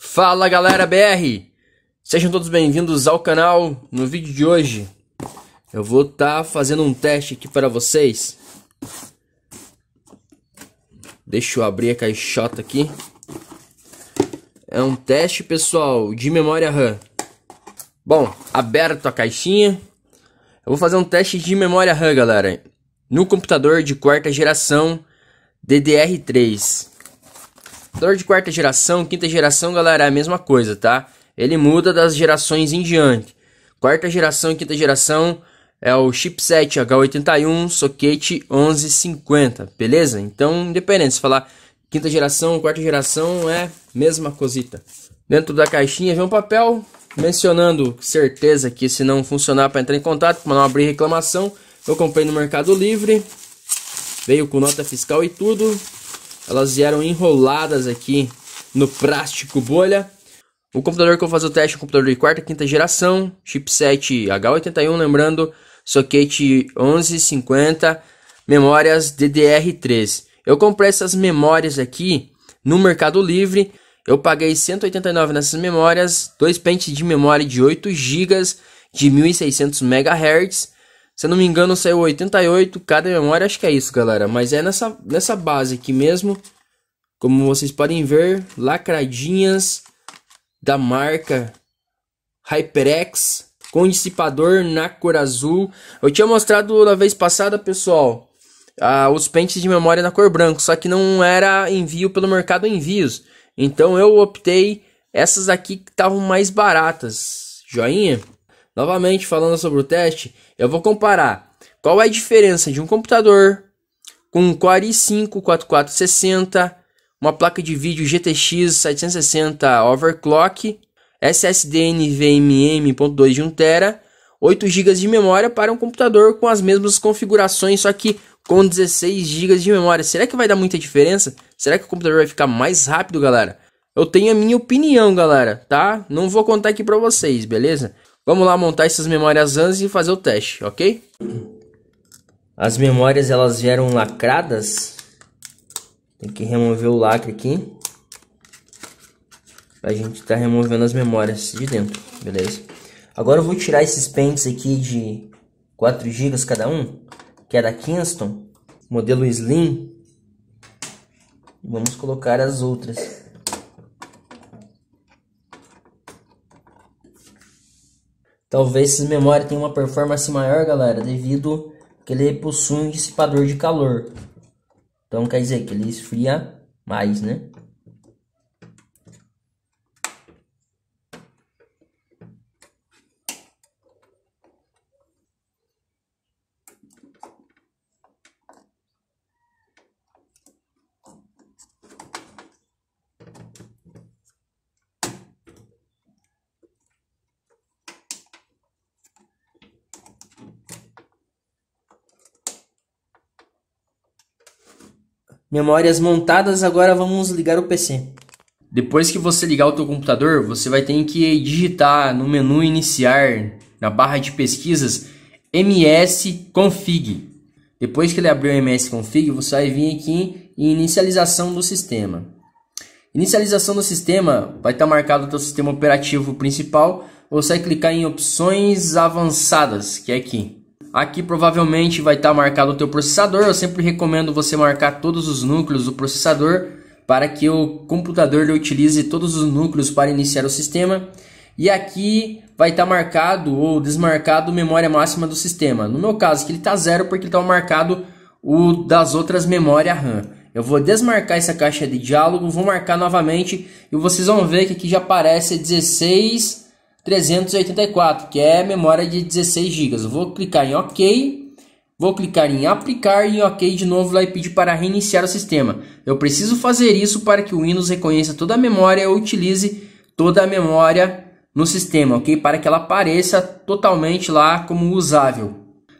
Fala galera BR! Sejam todos bem-vindos ao canal. No vídeo de hoje eu vou estar tá fazendo um teste aqui para vocês. Deixa eu abrir a caixota aqui. É um teste, pessoal, de memória RAM. Bom, aberto a caixinha. Eu vou fazer um teste de memória RAM, galera. No computador de quarta geração DDR3. Dólar de quarta geração, quinta geração, galera, é a mesma coisa, tá? Ele muda das gerações em diante. Quarta geração e quinta geração é o chipset H81 soquete 1150, beleza? Então, independente se falar quinta geração, quarta geração é mesma cosita. Dentro da caixinha vem um papel mencionando certeza que se não funcionar para entrar em contato, para não abrir reclamação, eu comprei no Mercado Livre. Veio com nota fiscal e tudo, elas vieram enroladas aqui no plástico bolha. O computador que eu vou fazer o teste é um computador de quarta, quinta geração, chipset H81, lembrando, socket 1150, memórias DDR3. Eu comprei essas memórias aqui no Mercado Livre. Eu paguei 189 nessas memórias, dois pentes de memória de 8 GB de 1600 MHz se eu não me engano, saiu 88, cada memória, acho que é isso, galera. Mas é nessa, nessa base aqui mesmo. Como vocês podem ver, lacradinhas da marca HyperX com dissipador na cor azul. Eu tinha mostrado na vez passada, pessoal, os pentes de memória na cor branca, só que não era envio pelo mercado envios. Então eu optei essas aqui que estavam mais baratas. Joinha? Novamente falando sobre o teste, eu vou comparar qual é a diferença de um computador com um Core i5 4460, uma placa de vídeo GTX 760 overclock, SSD NVMe.2 de 1TB, 8 GB de memória para um computador com as mesmas configurações, só que com 16 GB de memória. Será que vai dar muita diferença? Será que o computador vai ficar mais rápido, galera? Eu tenho a minha opinião, galera, tá? Não vou contar aqui para vocês, beleza? Vamos lá montar essas memórias antes e fazer o teste, ok? As memórias elas vieram lacradas. Tem que remover o lacre aqui. A gente tá removendo as memórias de dentro, beleza? Agora eu vou tirar esses pentes aqui de 4 GB cada um, que é da Kingston, modelo Slim. Vamos colocar as outras. Talvez esse memória tenha uma performance maior, galera, devido que ele é possui um dissipador de calor. Então quer dizer que ele esfria mais, né? Memórias montadas, agora vamos ligar o PC. Depois que você ligar o teu computador, você vai ter que digitar no menu iniciar, na barra de pesquisas, msconfig. Depois que ele abrir o msconfig, você vai vir aqui em inicialização do sistema. Inicialização do sistema, vai estar marcado o teu sistema operativo principal, você vai clicar em opções avançadas, que é aqui. Aqui provavelmente vai estar tá marcado o teu processador. Eu sempre recomendo você marcar todos os núcleos do processador para que o computador utilize todos os núcleos para iniciar o sistema. E aqui vai estar tá marcado ou desmarcado memória máxima do sistema. No meu caso, que ele está zero porque está marcado o das outras memórias RAM. Eu vou desmarcar essa caixa de diálogo, vou marcar novamente e vocês vão ver que aqui já aparece 16 384, que é memória de 16 GB. Vou clicar em OK, vou clicar em aplicar e em OK de novo lá e pedir para reiniciar o sistema. Eu preciso fazer isso para que o Windows reconheça toda a memória e utilize toda a memória no sistema, ok? Para que ela apareça totalmente lá como usável.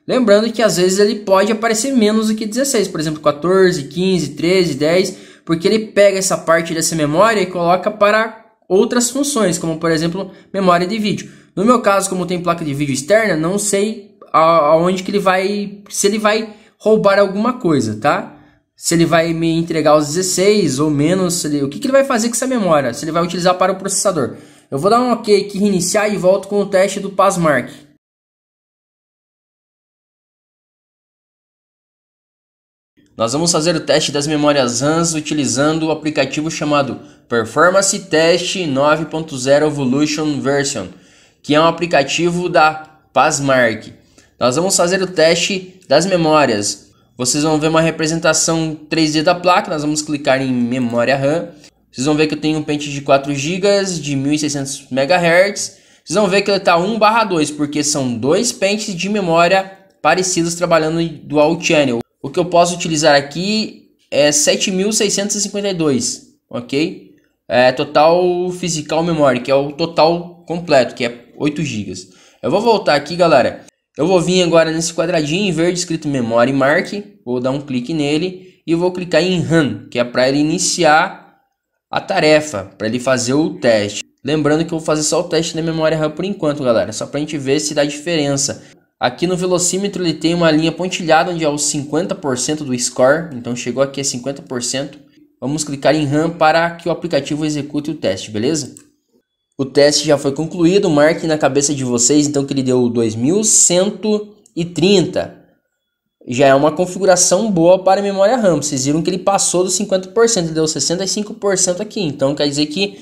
Lembrando que às vezes ele pode aparecer menos do que 16, por exemplo, 14, 15, 13, 10, porque ele pega essa parte dessa memória e coloca para outras funções, como por exemplo memória de vídeo. No meu caso, como tem placa de vídeo externa, não sei aonde que ele vai, se ele vai roubar alguma coisa, tá? Se ele vai me entregar os 16 ou menos, ele, o que, que ele vai fazer com essa memória? Se ele vai utilizar para o processador. Eu vou dar um OK aqui, reiniciar e volto com o teste do Passmark. Nós vamos fazer o teste das memórias RAM utilizando o aplicativo chamado Performance Test 9.0 Evolution Version, que é um aplicativo da Pasmark. Nós vamos fazer o teste das memórias. Vocês vão ver uma representação 3D da placa, nós vamos clicar em memória RAM. Vocês vão ver que eu tenho um pente de 4 GB de 1600 MHz. Vocês vão ver que ele está 1/2 porque são dois pentes de memória parecidos trabalhando em dual channel. O que eu posso utilizar aqui é 7652, OK? é, total physical memory, que é o total completo, que é 8 GB. Eu vou voltar aqui, galera. Eu vou vir agora nesse quadradinho em verde escrito Memory Mark, vou dar um clique nele e vou clicar em Run, que é para ele iniciar a tarefa, para ele fazer o teste. Lembrando que eu vou fazer só o teste da memória RAM por enquanto, galera, só para a gente ver se dá diferença. Aqui no velocímetro ele tem uma linha pontilhada onde é os 50% do score, então chegou aqui a 50%. Vamos clicar em RAM para que o aplicativo execute o teste, beleza? O teste já foi concluído, marque na cabeça de vocês então que ele deu 2130. Já é uma configuração boa para memória RAM. Vocês viram que ele passou dos 50%, ele deu 65% aqui. Então quer dizer que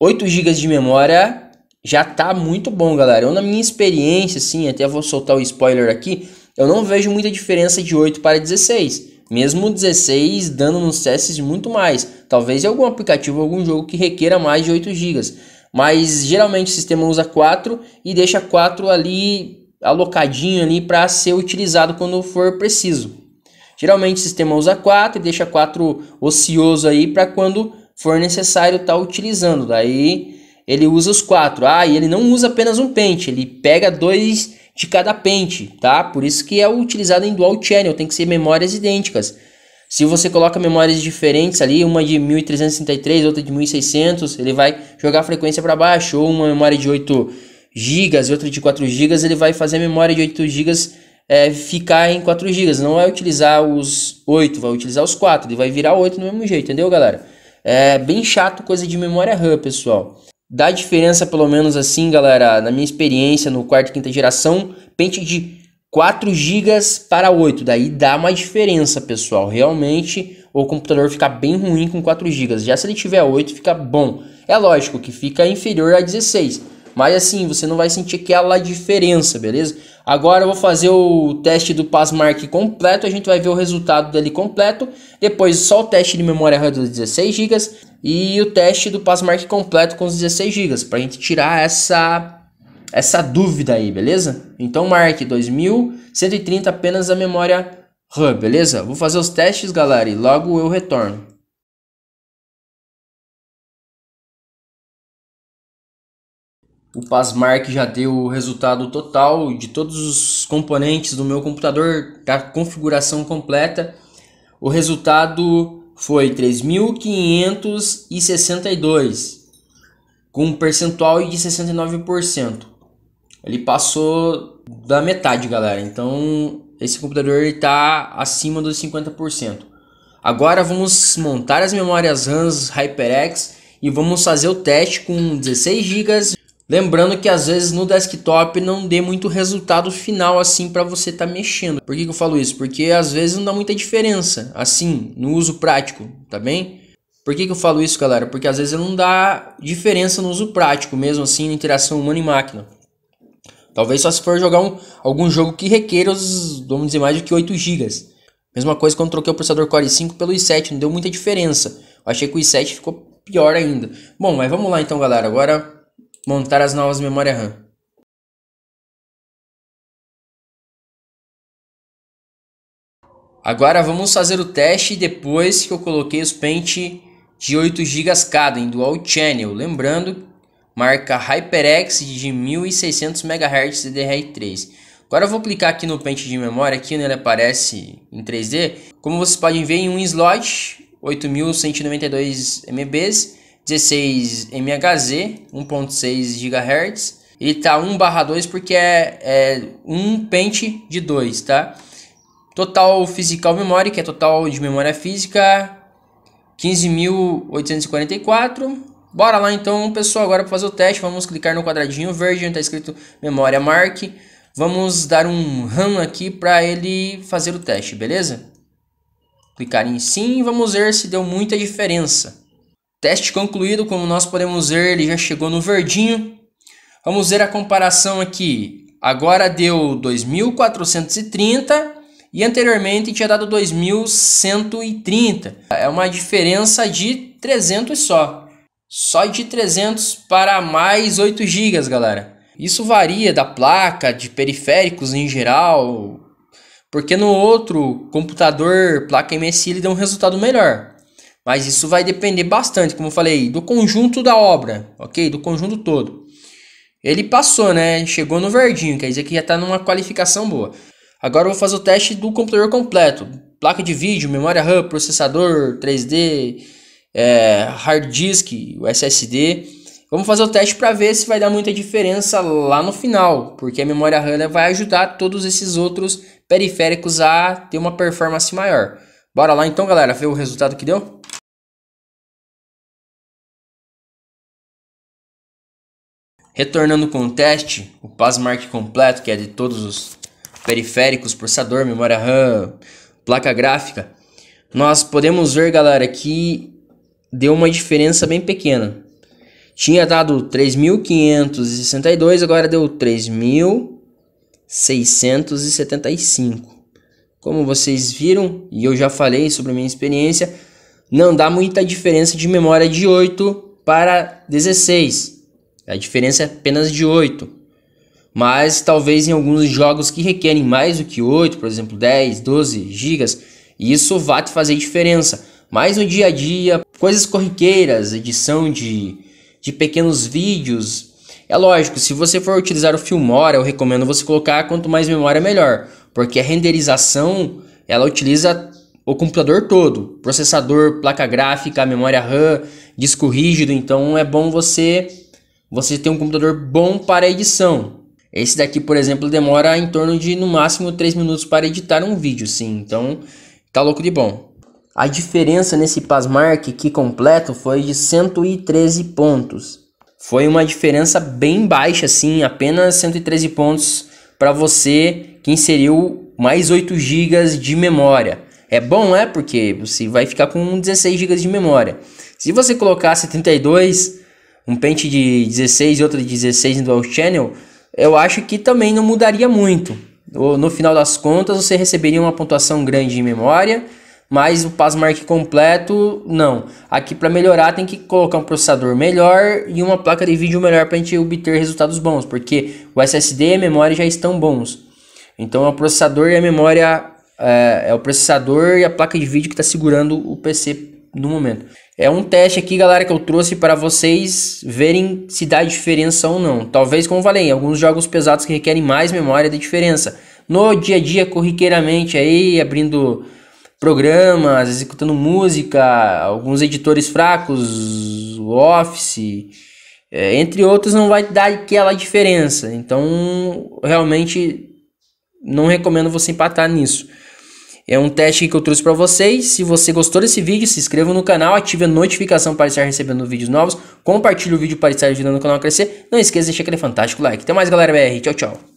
8 GB de memória já está muito bom, galera. Eu na minha experiência, assim, até vou soltar o spoiler aqui, eu não vejo muita diferença de 8 para 16 mesmo 16 dando nos testes muito mais. Talvez em algum aplicativo, algum jogo que requeira mais de 8 GB. Mas geralmente o sistema usa 4 e deixa 4 ali alocadinho ali para ser utilizado quando for preciso. Geralmente o sistema usa 4 e deixa 4 ocioso aí para quando for necessário estar tá utilizando. Daí ele usa os quatro. Ah, e ele não usa apenas um pente, ele pega dois de cada pente, tá? Por isso que é utilizado em dual channel, tem que ser memórias idênticas. Se você coloca memórias diferentes ali, uma de 1363, outra de 1600, ele vai jogar a frequência para baixo, ou uma memória de 8 GB e outra de 4 GB, ele vai fazer a memória de 8 GB é, ficar em 4 GB, não vai utilizar os 8, vai utilizar os 4, ele vai virar 8 do mesmo jeito, entendeu, galera? É bem chato coisa de memória RAM, pessoal dá diferença, pelo menos assim, galera, na minha experiência no quarto e quinta geração, pente de 4 GB para 8, daí dá uma diferença, pessoal. Realmente o computador fica bem ruim com 4 GB. Já se ele tiver 8, fica bom. É lógico que fica inferior a 16, mas assim, você não vai sentir aquela diferença, beleza? Agora eu vou fazer o teste do Passmark completo, a gente vai ver o resultado dele completo. Depois só o teste de memória RAM dos 16 GB e o teste do Passmark completo com os 16 GB, para a gente tirar essa essa dúvida aí, beleza? Então marque 2130 apenas a memória RAM, beleza? Vou fazer os testes, galera, e logo eu retorno. O Pasmark já deu o resultado total de todos os componentes do meu computador, da configuração completa. O resultado foi 3.562, com um percentual de 69%. Ele passou da metade, galera. Então, esse computador está acima dos 50%. Agora vamos montar as memórias RAM HyperX e vamos fazer o teste com 16 GB Lembrando que às vezes no desktop não dê muito resultado final assim para você estar tá mexendo. Por que, que eu falo isso? Porque às vezes não dá muita diferença assim no uso prático, tá bem? Por que, que eu falo isso, galera? Porque às vezes não dá diferença no uso prático, mesmo assim na interação humano e máquina. Talvez só se for jogar um, algum jogo que requeira, os, vamos dizer, mais do que 8 GB. Mesma coisa quando troquei o processador Core i5 pelo i7, não deu muita diferença. Eu achei que o i7 ficou pior ainda. Bom, mas vamos lá então, galera. Agora Montar as novas memórias RAM Agora vamos fazer o teste depois que eu coloquei os pente de 8 GB cada em dual channel. Lembrando, marca HyperX de 1600 MHz DDR3. Agora eu vou clicar aqui no pente de memória, aqui ele aparece em 3D. Como vocês podem ver, em um slot, 8192 MBs 16 MHz, 1.6 GHz. Ele tá 1 barra 2 porque é, é um pente de 2, tá? Total physical memory, que é total de memória física, 15.844. Bora lá então, pessoal, agora para fazer o teste, vamos clicar no quadradinho verde onde está escrito memória mark. Vamos dar um RAM aqui para ele fazer o teste, beleza? Clicar em sim e vamos ver se deu muita diferença. Teste concluído, como nós podemos ver, ele já chegou no verdinho. Vamos ver a comparação aqui. Agora deu 2430 e anteriormente tinha dado 2130. É uma diferença de 300 só. Só de 300 para mais 8 GB, galera. Isso varia da placa, de periféricos em geral, porque no outro computador, placa MSI, ele deu um resultado melhor. Mas isso vai depender bastante, como eu falei, do conjunto da obra, ok? Do conjunto todo. Ele passou, né? Chegou no verdinho, quer dizer que já está numa qualificação boa. Agora eu vou fazer o teste do computador completo: placa de vídeo, memória RAM, processador, 3D, é, hard disk, SSD. Vamos fazer o teste para ver se vai dar muita diferença lá no final, porque a memória RAM vai ajudar todos esses outros periféricos a ter uma performance maior. Bora lá então, galera, ver o resultado que deu? Retornando com o teste, o Passmark completo, que é de todos os periféricos, processador, memória RAM, placa gráfica, nós podemos ver, galera, que deu uma diferença bem pequena. Tinha dado 3.562, agora deu 3.675. Como vocês viram, e eu já falei sobre a minha experiência, não dá muita diferença de memória de 8 para 16. A diferença é apenas de 8. Mas talvez em alguns jogos que requerem mais do que 8, por exemplo, 10, 12 gigas, isso vá te fazer diferença. Mas no dia a dia, coisas corriqueiras, edição de, de pequenos vídeos, é lógico, se você for utilizar o Filmora, eu recomendo você colocar quanto mais memória melhor, porque a renderização, ela utiliza o computador todo, processador, placa gráfica, memória RAM, disco rígido, então é bom você você tem um computador bom para edição. Esse daqui, por exemplo, demora em torno de no máximo 3 minutos para editar um vídeo, sim. Então, tá louco de bom. A diferença nesse PassMark que completo foi de 113 pontos. Foi uma diferença bem baixa, sim, apenas 113 pontos para você que inseriu mais 8 GB de memória. É bom, é? Porque você vai ficar com 16 GB de memória. Se você colocar 72, um pente de 16 e outro de 16 em dual channel, eu acho que também não mudaria muito. No final das contas, você receberia uma pontuação grande em memória, mas o Passmark completo, não. Aqui para melhorar tem que colocar um processador melhor e uma placa de vídeo melhor para a gente obter resultados bons, porque o SSD e a memória já estão bons. Então é o processador e a memória é, é o processador e a placa de vídeo que está segurando o PC no momento. É um teste aqui, galera, que eu trouxe para vocês verem se dá diferença ou não. Talvez, como falei, alguns jogos pesados que requerem mais memória de diferença. No dia a dia, corriqueiramente, aí abrindo programas, executando música, alguns editores fracos, o Office, é, entre outros, não vai dar aquela diferença. Então, realmente, não recomendo você empatar nisso. É um teste que eu trouxe para vocês. Se você gostou desse vídeo, se inscreva no canal, ative a notificação para estar recebendo vídeos novos, compartilhe o vídeo para estar ajudando o canal a crescer. Não esqueça de deixar aquele fantástico like. Até mais, galera BR. Tchau, tchau.